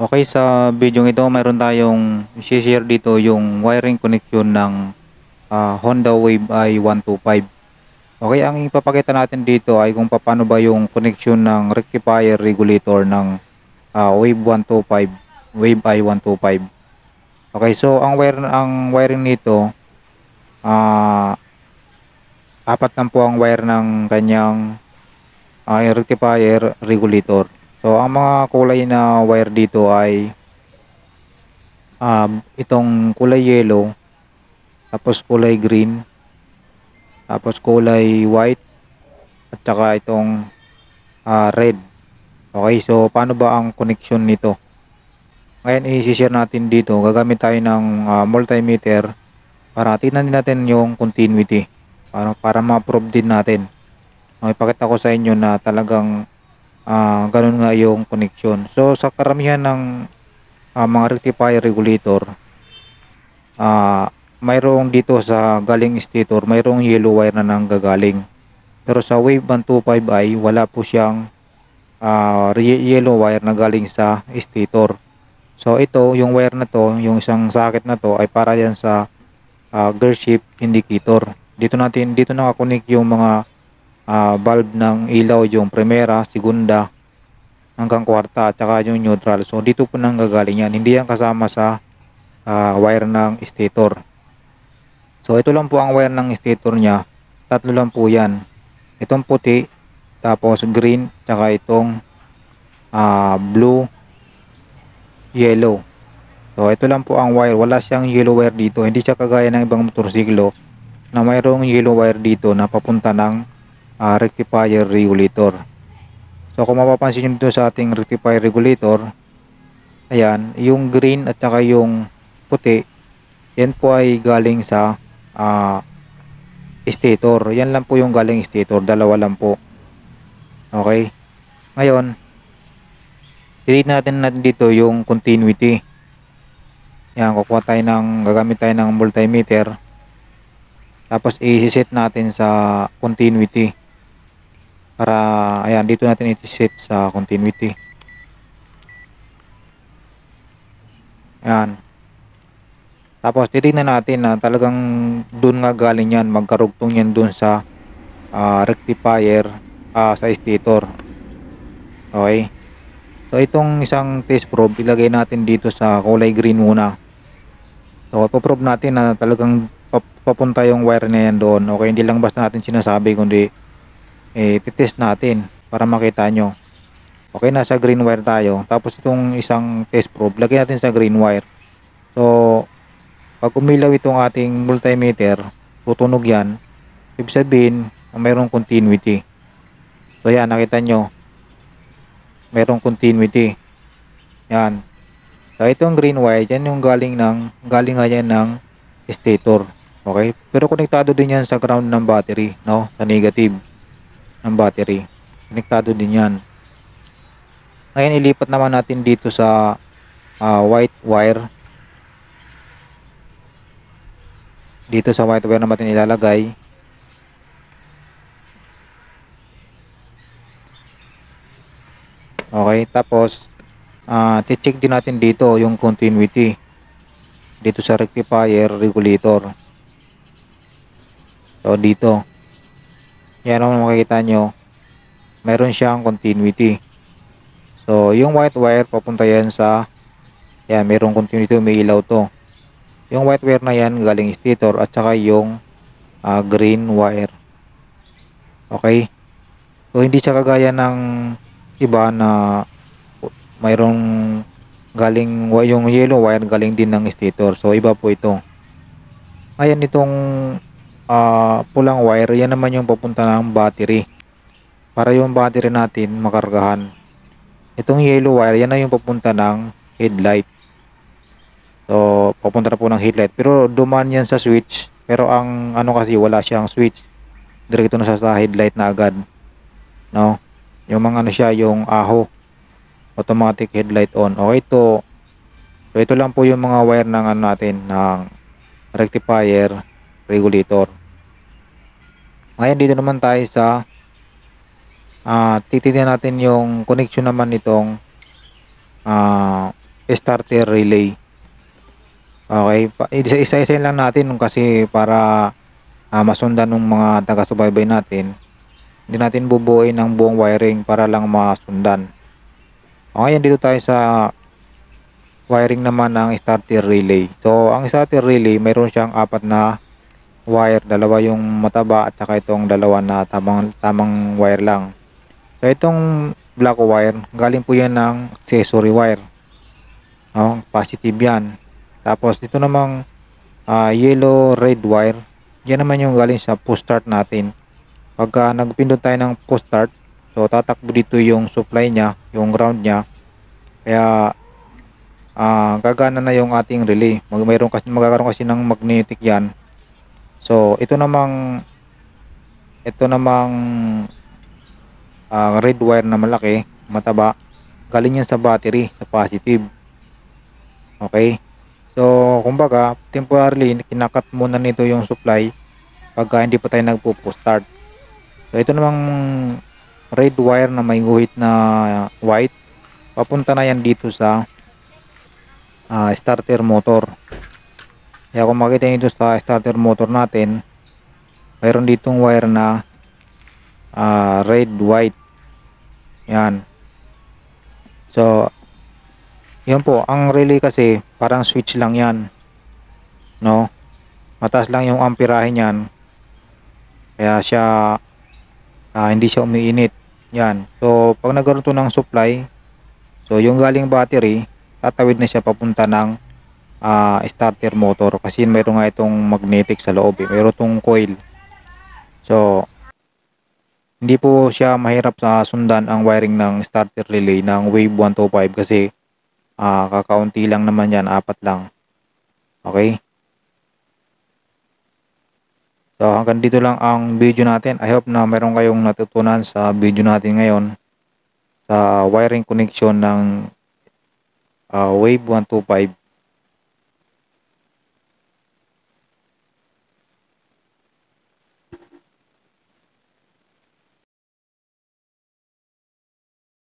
Okay, sa video ito mayroon tayong share dito yung wiring connection ng uh, Honda Wave i125. Okay, ang ipapakita natin dito ay kung paano ba yung connection ng rectifier regulator ng uh, Wave 125, Wave i125. Okay, so ang wire ang wiring nito uh, apat na po ang wire ng kanyang uh, rectifier regulator. So, ang mga kulay na wire dito ay um, itong kulay yellow, tapos kulay green, tapos kulay white, at saka itong uh, red. Okay, so paano ba ang connection nito? Ngayon, i-share natin dito. Gagamit tayo ng uh, multimeter para tignan din natin yung continuity para, para ma-prove din natin. Okay, pakita ko sa inyo na talagang uh, ganun nga yung connection. So sa karamihan ng uh, mga rectifier regulator, uh, mayroong dito sa galing stator, mayroong yellow wire na nanggagaling. Pero sa wave 125i, wala po siyang uh, yellow wire na galing sa stator. So ito, yung wire na to, yung isang socket na to ay para yan sa uh, gear shift indicator. Dito natin dito nakakonik yung mga uh, bulb ng ilaw yung primera, segunda, hanggang kwarta at saka yung neutral. So dito po nang gagaling yan. Hindi yan kasama sa uh, wire ng stator. So ito lang po ang wire ng stator niya. Tatlo lang po yan. Itong puti, tapos green, saka itong uh, blue, yellow. So ito lang po ang wire. Wala siyang yellow wire dito. Hindi siya kagaya ng ibang motorsiklo na mayroong yellow wire dito na papunta ng uh, rectifier regulator. So kung mapapansin nyo dito sa ating rectifier regulator, ayan, yung green at saka yung puti, yan po ay galing sa uh, stator. Yan lang po yung galing stator, dalawa lang po. Okay? Ngayon, i natin natin dito yung continuity. Yan, kukuha tayo ng, gagamit tayo ng multimeter. Tapos, i-set natin sa continuity para ayan dito natin iti-set sa continuity ayan tapos titignan natin na talagang doon nga galing yan magkarugtong yan doon sa uh, rectifier uh, sa stator okay so itong isang test probe ilagay natin dito sa kulay green muna so ipoprobe natin na talagang papunta yung wire na yan doon okay hindi lang basta natin sinasabi kundi eh test natin para makita nyo okay nasa green wire tayo tapos itong isang test probe lagyan natin sa green wire so pag umilaw itong ating multimeter tutunog yan ibig sabihin mayroong continuity so yan nakita nyo mayroong continuity yan so itong green wire yan yung galing ng galing nga yan ng stator okay pero konektado din yan sa ground ng battery no sa negative ng battery. Konektado din yan. Ngayon, ilipat naman natin dito sa uh, white wire. Dito sa white wire naman natin ilalagay. Okay, tapos uh, check din natin dito yung continuity dito sa rectifier regulator. So dito yan ang makikita nyo. Meron siyang continuity. So, yung white wire papunta yan sa yan, merong continuity may ilaw to. Yung white wire na yan galing stator at saka yung uh, green wire. Okay? So, hindi siya kagaya ng iba na mayroong galing yung yellow wire galing din ng stator. So, iba po ito. Ayan itong uh, pulang wire, yan naman yung papunta ng battery. Para yung battery natin makargahan. Itong yellow wire, yan na yung papunta ng headlight. So, papunta na po ng headlight. Pero duman yan sa switch. Pero ang ano kasi, wala siyang switch. Diretso na sa headlight na agad. No? Yung mga ano siya, yung aho. Automatic headlight on. Okay, to So, ito lang po yung mga wire ng ano natin, ng rectifier, regulator. Ngayon dito naman tayo sa uh, titignan natin yung connection naman nitong uh, starter relay. Okay, isa-isa lang natin kasi para uh, masundan ng mga taga-subaybay natin. Hindi natin bubuoy ng buong wiring para lang masundan. Okay, dito tayo sa wiring naman ng starter relay. So, ang starter relay, mayroon siyang apat na wire, dalawa yung mataba at saka itong dalawa na tamang, tamang wire lang. So itong black wire, galing po yan ng accessory wire. No, positive yan. Tapos dito namang uh, yellow red wire, yan naman yung galing sa post start natin. Pagka nagpindot tayo ng post start, so tatakbo dito yung supply niya, yung ground niya. Kaya uh, gagana na yung ating relay. Mag mayroon kasi magkakaroon kasi ng magnetic 'yan So, ito namang ito namang uh, red wire na malaki, mataba, galing yan sa battery, sa positive. Okay? So, kumbaga, temporarily, kinakat muna nito yung supply pagka hindi pa tayo nagpo-start. So, ito namang red wire na may guhit na white, papunta na yan dito sa uh, starter motor. Eh, Kaya kung makita nyo dito sa starter motor natin, mayroon ditong wire na uh, red, white. Yan. So, yun po. Ang relay kasi, parang switch lang yan. No? Mataas lang yung amperahe niyan. Kaya siya, uh, hindi siya umiinit. Yan. So, pag nagkaroon to ng supply, so yung galing battery, tatawid na siya papunta ng uh, starter motor kasi mayroon nga itong magnetic sa loob eh. mayroon itong coil so hindi po siya mahirap sa sundan ang wiring ng starter relay ng wave 125 kasi uh, kakaunti lang naman yan apat lang okay so hanggang dito lang ang video natin I hope na meron kayong natutunan sa video natin ngayon sa wiring connection ng uh, wave 125